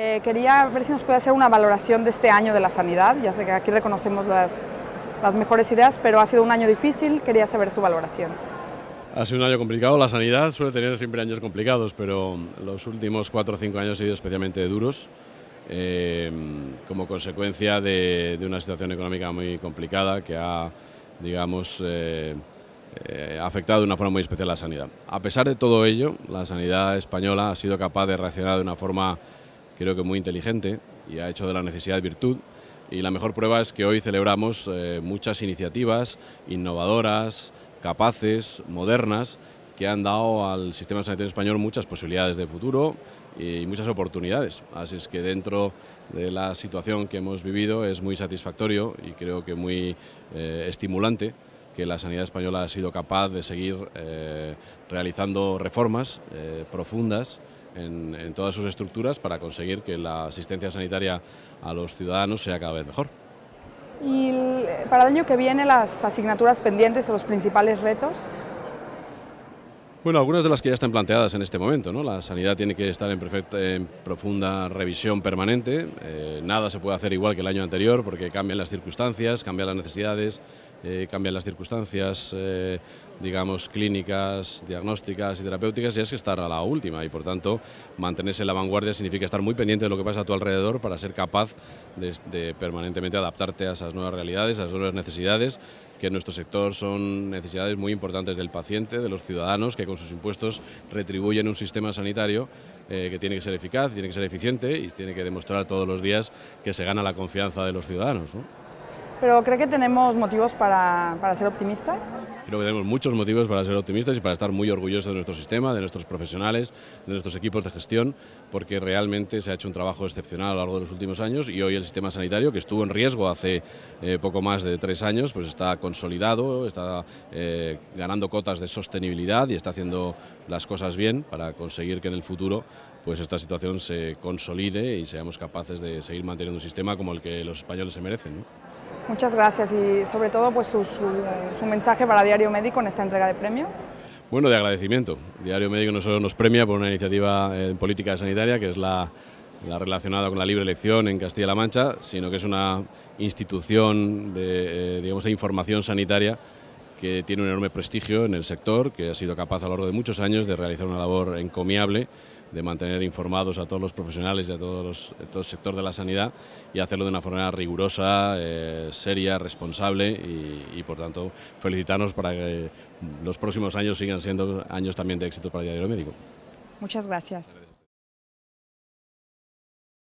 Eh, quería ver si nos puede hacer una valoración de este año de la sanidad. Ya sé que aquí reconocemos las, mejores ideas, pero ha sido un año difícil. Quería saber su valoración. Ha sido un año complicado. La sanidad suele tener siempre años complicados, pero los últimos cuatro o cinco años han sido especialmente duros. Eh, como consecuencia de, una situación económica muy complicada que ha, digamos, eh, afectado de una forma muy especial la sanidad. A pesar de todo ello, la sanidad española ha sido capaz de reaccionar de una forma creo que muy inteligente y ha hecho de la necesidad virtud. Y la mejor prueba es que hoy celebramos eh, muchas iniciativas innovadoras, capaces, modernas, que han dado al sistema sanitario español muchas posibilidades de futuro y muchas oportunidades. Así es que dentro de la situación que hemos vivido es muy satisfactorio y creo que muy eh, estimulante que la sanidad española ha sido capaz de seguir eh, realizando reformas profundas en, todas sus estructuras para conseguir que la asistencia sanitaria a los ciudadanos sea cada vez mejor. ¿Y para el año que viene las asignaturas pendientes o los principales retos? Bueno, algunas de las que ya están planteadas en este momento, ¿no? La sanidad tiene que estar en, perfecta, profunda revisión permanente. Eh, nada se puede hacer igual que el año anterior porque cambian las circunstancias, cambian las necesidades, eh, cambian las circunstancias, eh, digamos, clínicas, diagnósticas y terapéuticas y es que estar a la última y por tanto mantenerse en la vanguardia significa estar muy pendiente de lo que pasa a tu alrededor para ser capaz de permanentemente adaptarte a esas nuevas realidades, a esas nuevas necesidades que en nuestro sector son necesidades muy importantes del paciente, de los ciudadanos, que con sus impuestos retribuyen un sistema sanitario eh, que tiene que ser eficaz, tiene que ser eficiente y tiene que demostrar todos los días que se gana la confianza de los ciudadanos pero cree que tenemos motivos para, ser optimistas. Creo que tenemos muchos motivos para ser optimistas y para estar muy orgullosos de nuestro sistema, de nuestros profesionales, de nuestros equipos de gestión, porque realmente se ha hecho un trabajo excepcional a lo largo de los últimos años y hoy el sistema sanitario, que estuvo en riesgo hace eh, poco más de tres años, pues está consolidado, está eh, ganando cotas de sostenibilidad y está haciendo las cosas bien para conseguir que en el futuro pues esta situación se consolide y seamos capaces de seguir manteniendo un sistema como el que los españoles se merecen. Muchas gracias y sobre todo pues su, mensaje para Diario Médico en esta entrega de premio. Bueno, de agradecimiento. Diario Médico no solo nos premia por una iniciativa eh, en política sanitaria, que es la, relacionada con la libre elección en Castilla-La Mancha, sino que es una institución de, eh, de información sanitaria que tiene un enorme prestigio en el sector, que ha sido capaz a lo largo de muchos años de realizar una labor encomiable de mantener informados a todos los profesionales y a todos los, todo el sector de la sanidad y hacerlo de una forma rigurosa, eh, seria, responsable y, y, por tanto felicitarnos para que los próximos años sigan siendo años también de éxito para el Diario Médico. Muchas gracias.